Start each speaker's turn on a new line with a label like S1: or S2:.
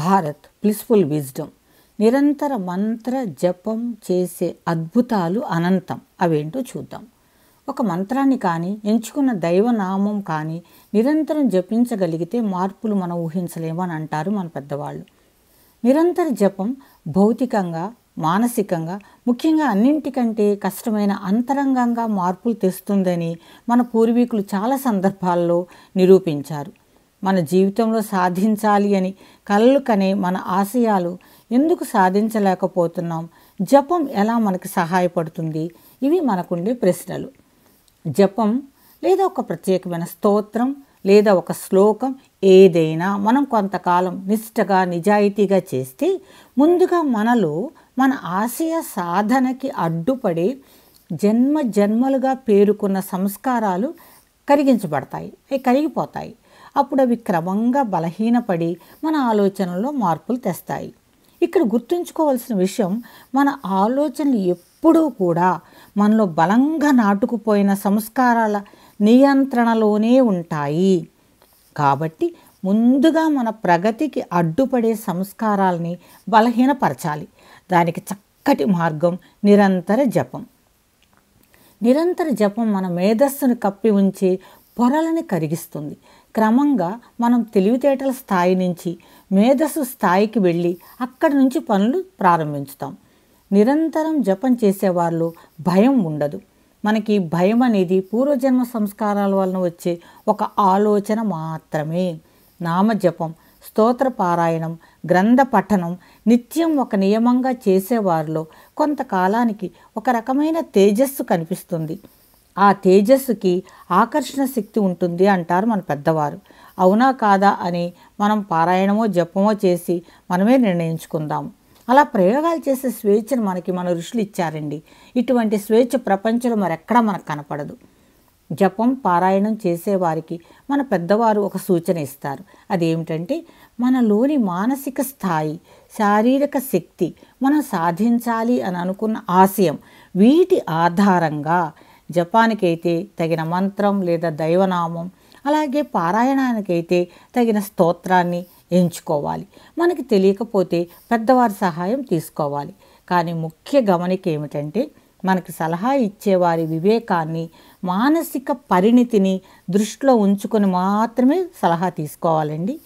S1: Bharat ప్లిస్ఫుల్ wisdom నిరంతర మంత్ర జపం చేసే అద్భుతాలు అనంతం అవేంటో చూద్దాం ఒక మంత్రాన్ని కానీ ఎంచుకున్న దైవనామం కానీ నిరంతరం జపించగలిగితే మార్పులు మనం ఊహించలేమని అంటారు మన పెద్దవాళ్ళు నిరంతర జపం భౌతికంగా మానసికంగా ముఖ్యంగా అన్నింటికంటే కష్టమైన అంతరంగంగా మార్పులు తెస్తుందని మన పూర్వీకులు చాలా సందర్భాల్లో నిరూపించారు మన జీవితంలో సాధించాలి అని కలలు కనే మన ఆశయాలు ఎందుకు సాధించలేకపోతున్నాం జపం ఎలా మనకి సహాయపడుతుంది ఇవి మనకుండే ప్రశ్నలు జపం లేదా ఒక ప్రత్యేకమైన స్తోత్రం లేదా ఒక శ్లోకం ఏదైనా మనం కొంతకాలం నిష్టగా నిజాయితీగా చేస్తే ముందుగా మనలో మన ఆశయ సాధనకి అడ్డుపడే జన్మ జన్మలుగా పేరుకున్న సంస్కారాలు కరిగించబడతాయి కరిగిపోతాయి అప్పుడు అవి క్రమంగా బలహీనపడి మన ఆలోచనలో మార్పులు తెస్తాయి ఇక్కడ గుర్తుంచుకోవాల్సిన విషయం మన ఆలోచనలు ఎప్పుడూ కూడా మనలో బలంగా నాటుకుపోయిన సంస్కారాల నియంత్రణలోనే ఉంటాయి కాబట్టి ముందుగా మన ప్రగతికి అడ్డుపడే సంస్కారాలని బలహీనపరచాలి దానికి చక్కటి మార్గం నిరంతర జపం నిరంతర జపం మన మేధస్సును కప్పి ఉంచి పొరలని కరిగిస్తుంది క్రమంగా మనం తెలివితేటల స్థాయి నుంచి మేధస్సు స్థాయికి వెళ్ళి అక్కడి నుంచి పనులు ప్రారంభించుతాం నిరంతరం జపం చేసేవాళ్ళు భయం ఉండదు మనకి భయం అనేది పూర్వజన్మ సంస్కారాల వలన వచ్చే ఒక ఆలోచన మాత్రమే నామజపం స్తోత్ర పారాయణం గ్రంథ పఠనం నిత్యం ఒక నియమంగా చేసేవారిలో కొంతకాలానికి ఒక రకమైన తేజస్సు కనిపిస్తుంది ఆ తేజస్సుకి ఆకర్షణ శక్తి ఉంటుంది అంటారు మన పెద్దవారు అవునా కాదా అని మనం పారాయణమో జపమో చేసి మనమే నిర్ణయించుకుందాం అలా ప్రయోగాలు చేసే స్వేచ్ఛను మనకి మన ఋషులు ఇచ్చారండి ఇటువంటి స్వేచ్ఛ ప్రపంచంలో మరెక్కడ మనకు కనపడదు జపం పారాయణం చేసేవారికి మన పెద్దవారు ఒక సూచన ఇస్తారు అదేమిటంటే మనలోని మానసిక స్థాయి శారీరక శక్తి మనం సాధించాలి అని అనుకున్న ఆశయం వీటి ఆధారంగా జపానికైతే తగిన మంత్రం లేదా దైవనామం అలాగే పారాయణానికైతే తగిన స్తోత్రాన్ని ఎంచుకోవాలి మనకి తెలియకపోతే పెద్దవారి సహాయం తీసుకోవాలి కానీ ముఖ్య గమనిక ఏమిటంటే మనకి సలహా ఇచ్చేవారి వివేకాన్ని మానసిక పరిణితిని దృష్టిలో ఉంచుకొని మాత్రమే సలహా తీసుకోవాలండి